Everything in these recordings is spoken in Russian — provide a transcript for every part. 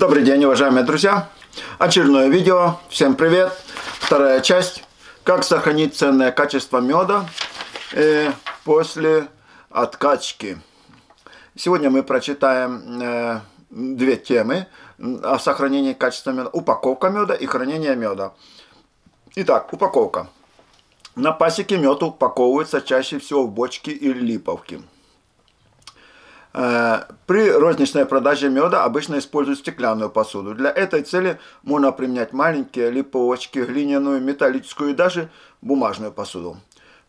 Добрый день, уважаемые друзья! Очередное видео. Всем привет! Вторая часть. Как сохранить ценное качество меда э, после откачки. Сегодня мы прочитаем э, две темы о сохранении качества меда. Упаковка меда и хранение меда. Итак, упаковка. На пасеке мед упаковывается чаще всего в бочки или липовки. Э, при розничной продаже меда обычно используют стеклянную посуду. Для этой цели можно применять маленькие липовочки, глиняную, металлическую и даже бумажную посуду.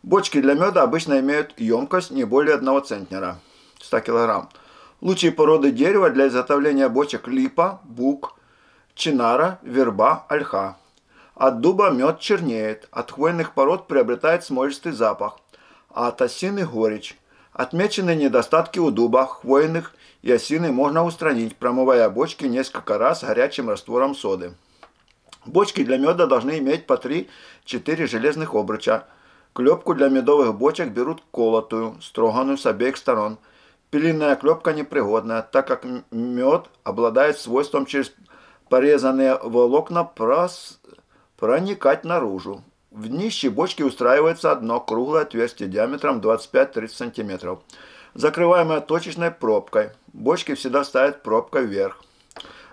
Бочки для меда обычно имеют емкость не более 1 центнера, 100 кг. Лучшие породы дерева для изготовления бочек липа, бук, чинара, верба, ольха. От дуба мед чернеет, от хвойных пород приобретает смолистый запах, а от осины горечь. Отмеченные недостатки у дуба, хвойных и осины можно устранить, промывая бочки несколько раз горячим раствором соды. Бочки для меда должны иметь по 3-4 железных обруча. Клепку для медовых бочек берут колотую, строганную с обеих сторон. Пилинная клепка непригодна, так как мед обладает свойством через порезанные волокна прос... проникать наружу. В днище бочки устраивается одно круглое отверстие диаметром 25-30 см, закрываемое точечной пробкой. Бочки всегда ставят пробкой вверх.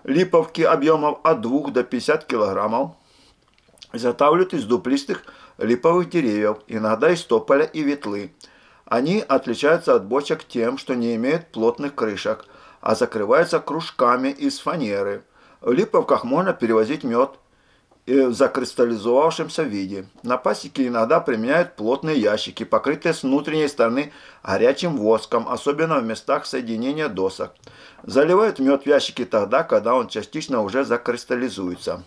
Липовки объемом от 2 до 50 кг изготавливают из дуплистых липовых деревьев, иногда из тополя и ветлы. Они отличаются от бочек тем, что не имеют плотных крышек, а закрываются кружками из фанеры. В липовках можно перевозить мед, Э, в закристаллизовавшемся виде. На пасеке иногда применяют плотные ящики, покрытые с внутренней стороны горячим воском, особенно в местах соединения досок. Заливают мед в ящики тогда, когда он частично уже закристаллизуется.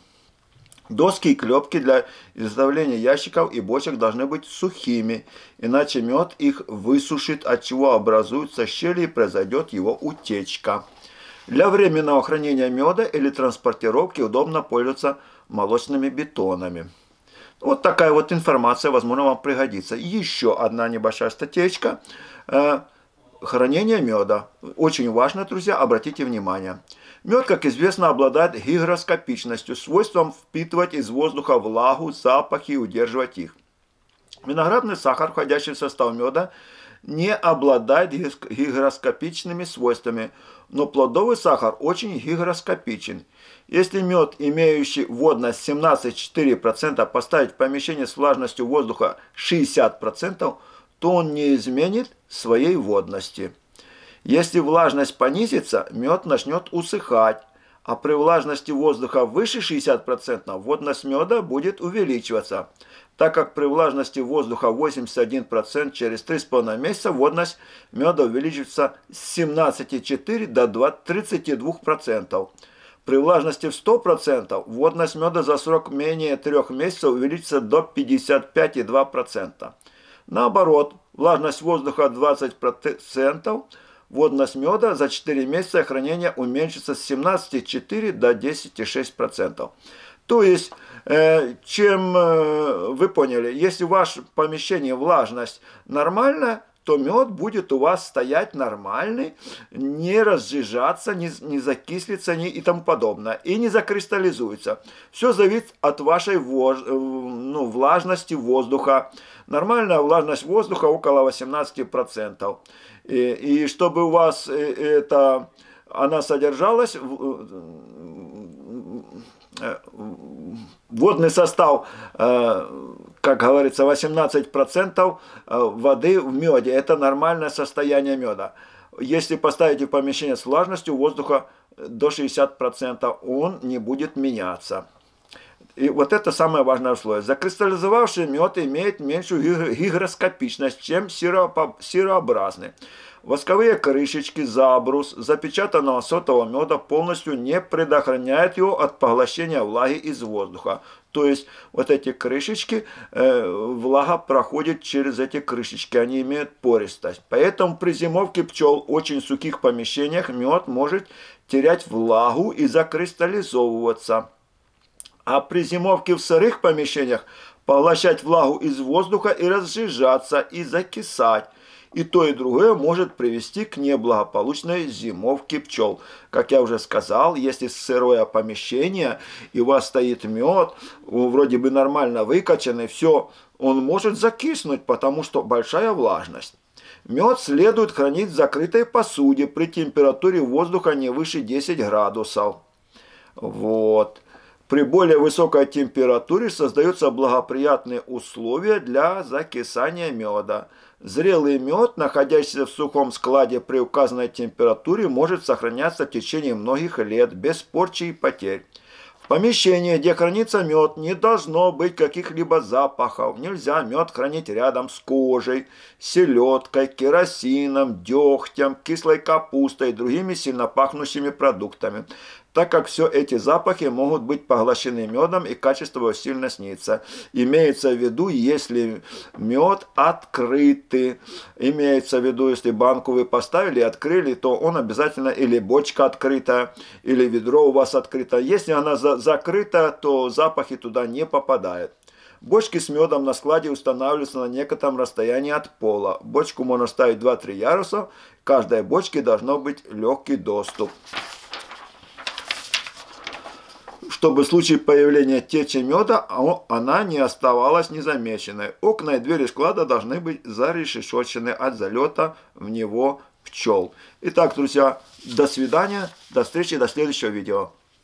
Доски и клепки для изготовления ящиков и бочек должны быть сухими, иначе мед их высушит, от чего образуются щели и произойдет его утечка. Для временного хранения меда или транспортировки удобно пользоваться молочными бетонами. Вот такая вот информация, возможно, вам пригодится. еще одна небольшая статечка э, Хранение меда. Очень важно, друзья, обратите внимание. Мед, как известно, обладает гигроскопичностью, свойством впитывать из воздуха влагу, запахи и удерживать их. Виноградный сахар, входящий в состав меда, не обладает гигроскопичными свойствами, но плодовый сахар очень гигроскопичен. Если мед, имеющий водность 17,4%, поставить в помещение с влажностью воздуха 60%, то он не изменит своей водности. Если влажность понизится, мед начнет усыхать, а при влажности воздуха выше 60% водность меда будет увеличиваться, так как при влажности воздуха 81% через 3,5 месяца водность меда увеличится с 17,4 до 32%. При влажности в 100% водность меда за срок менее 3 месяцев увеличится до 55,2%. Наоборот, влажность воздуха 20%, Водность меда за 4 месяца хранения уменьшится с 17,4 до 10,6%. То есть, э, чем э, вы поняли, если в вашем помещении влажность нормальная, то мед будет у вас стоять нормальный, не разжижаться, не, не закислиться не, и тому подобное, и не закристаллизуется. Все зависит от вашей вож, ну, влажности воздуха. Нормальная влажность воздуха около 18%. И, и чтобы у вас это, она содержалась водный состав как говорится, 18% э, воды в меде. Это нормальное состояние меда. Если поставите помещение с влажностью воздуха э, до 60%, он не будет меняться. И вот это самое важное условие. Закристаллизовавший мед имеет меньшую гигроскопичность, чем сирообразный. Восковые крышечки, забрус запечатанного сотового меда полностью не предохраняют его от поглощения влаги из воздуха, то есть вот эти крышечки, э, влага проходит через эти крышечки, они имеют пористость. Поэтому при зимовке пчел в очень сухих помещениях мед может терять влагу и закристаллизовываться. А при зимовке в сырых помещениях поглощать влагу из воздуха и разжижаться, и закисать. И то, и другое может привести к неблагополучной зимовке пчел. Как я уже сказал, если сырое помещение, и у вас стоит мед, вроде бы нормально выкачанный, все, он может закиснуть, потому что большая влажность. Мед следует хранить в закрытой посуде при температуре воздуха не выше 10 градусов. Вот. При более высокой температуре создаются благоприятные условия для закисания меда. Зрелый мед, находящийся в сухом складе при указанной температуре, может сохраняться в течение многих лет без порчи и потерь. В помещении, где хранится мед, не должно быть каких-либо запахов. Нельзя мед хранить рядом с кожей, селедкой, керосином, дегтем, кислой капустой и другими сильно пахнущими продуктами так как все эти запахи могут быть поглощены медом и качество его сильно снится. Имеется в виду, если мед открытый, имеется в виду, если банку вы поставили, открыли, то он обязательно или бочка открыта, или ведро у вас открыто. Если она за закрыта, то запахи туда не попадают. Бочки с медом на складе устанавливаются на некотором расстоянии от пола. Бочку можно ставить 2-3 яруса. каждой бочке должно быть легкий доступ чтобы в случае появления течи меда а она не оставалась незамеченной. Окна и двери склада должны быть зарешетчены от залета в него пчел. Итак, друзья, до свидания, до встречи, до следующего видео.